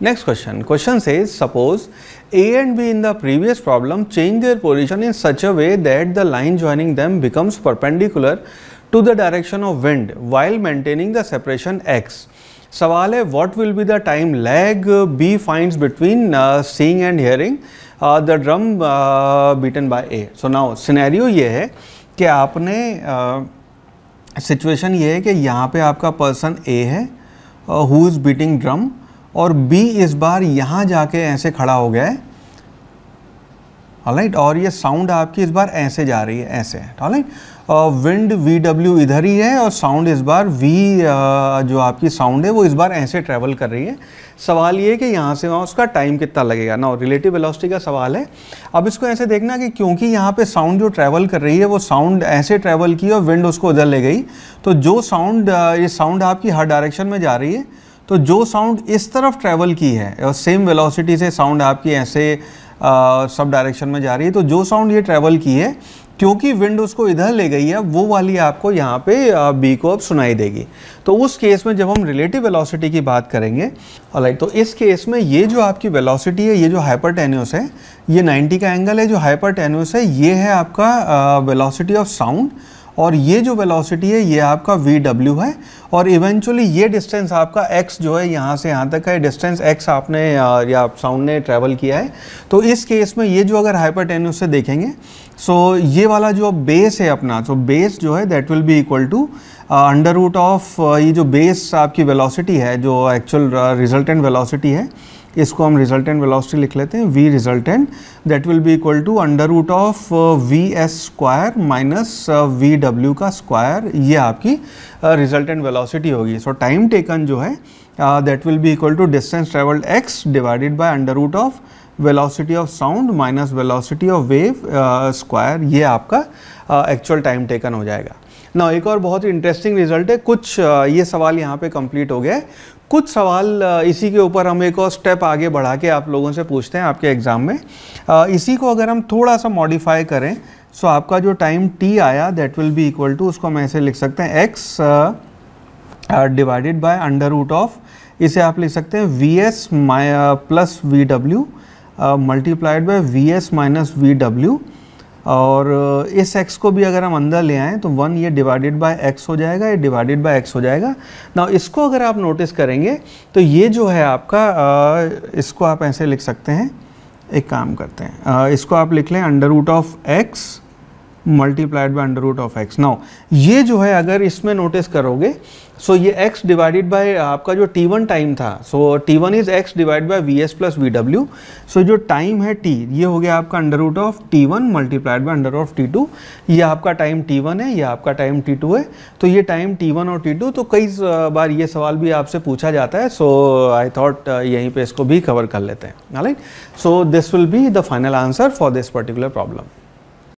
Next question. Question says, suppose A and B in the previous problem change their position in such a way that the line joining them becomes perpendicular to the direction of wind while maintaining the separation x. सवाल है what will be the time lag B finds between uh, seeing and hearing uh, the drum uh, beaten by A. So now scenario ये है कि आपने situation uh, ये है कि यहाँ पे आपका पर्सन ए है who is beating drum uh, और बी इस बार यहाँ जाके ऐसे खड़ा हो गया है राइट और ये साउंड आपकी इस बार ऐसे जा रही है ऐसे राइट विंड वी डब्ल्यू इधर ही है और साउंड इस बार वी जो आपकी साउंड है वो इस बार ऐसे ट्रैवल कर रही है सवाल ये कि यहाँ से वहाँ उसका टाइम कितना लगेगा ना रिलेटिव वेलोसिटी का सवाल है अब इसको ऐसे देखना कि क्योंकि यहाँ पे साउंड जो ट्रैवल कर रही है वो साउंड ऐसे ट्रैवल की और विंड उसको उधर ले गई तो जो साउंड ये साउंड आपकी हर डायरेक्शन में जा रही है तो जो साउंड इस तरफ ट्रैवल की है और सेम वेलोसिटी से साउंड आपकी ऐसे आ, सब डायरेक्शन में जा रही है तो जो साउंड ये ट्रैवल की है क्योंकि विंड उसको इधर ले गई है वो वाली आपको यहाँ पे बी को अब सुनाई देगी तो उस केस में जब हम रिलेटिव वेलोसिटी की बात करेंगे लाइक तो इस केस में ये जो आपकी वेलोसिटी है ये जो हाइपर है ये 90 का एंगल है जो हाइपर है ये है आपका वेलोसिटी ऑफ साउंड और ये जो वेलोसिटी है ये आपका वी डब्ल्यू है और इवेंचुअली ये डिस्टेंस आपका एक्स जो है यहाँ से यहाँ तक है डिस्टेंस एक्स आपने या साउंड ने ट्रैवल किया है तो इस केस में ये जो अगर हाइपर से देखेंगे सो so, ये वाला जो बेस है अपना सो बेस जो है that will be equal to under root of ये जो बेस आपकी वेलोसिटी है जो एक्चुअल रिजल्टेंट वेलोसिटी है इसको हम रिजल्टेंट वेलोसिटी लिख लेते हैं V resultant that will be equal to under root of V S square minus V W का स्क्वायर ये आपकी रिजल्टेंट uh, वेलोसिटी होगी सो टाइम टेकन जो है that will be equal to distance travelled X divided by under root of velocity of sound minus velocity of wave square ये आपका actual time taken हो जाएगा ना एक और बहुत ही इंटरेस्टिंग रिजल्ट है कुछ ये सवाल यहाँ पे कंप्लीट हो गए कुछ सवाल इसी के ऊपर हम एक और स्टेप आगे बढ़ा के आप लोगों से पूछते हैं आपके एग्ज़ाम में इसी को अगर हम थोड़ा सा मॉडिफाई करें सो आपका जो टाइम टी आया that will be equal to उसको हम ऐसे लिख सकते हैं X divided by under root of इसे आप लिख सकते हैं V S plus V W multiplied by V S minus V W और इस x को भी अगर हम अंदर ले आएँ तो वन ये डिवाइडेड बाय x हो जाएगा ये डिवाइडेड बाय x हो जाएगा ना इसको अगर आप नोटिस करेंगे तो ये जो है आपका इसको आप ऐसे लिख सकते हैं एक काम करते हैं इसको आप लिख लें under root of X multiplied by under root of X now ये जो है अगर इसमें नोटिस करोगे सो so ये एक्स डिवाइडेड बाय आपका जो टी वन टाइम था so T one is X divide by V S plus V W so जो टाइम है टी ये हो गया आपका under root of T one multiplied by under of T two ये आपका टाइम टी वन है ये आपका टाइम टी टू है तो ये टाइम टी वन और टी टू तो कई uh, बार ये सवाल भी आपसे पूछा जाता है सो आई थॉट यहीं पर इसको भी कवर कर लेते हैं right so this will be the final answer for this particular problem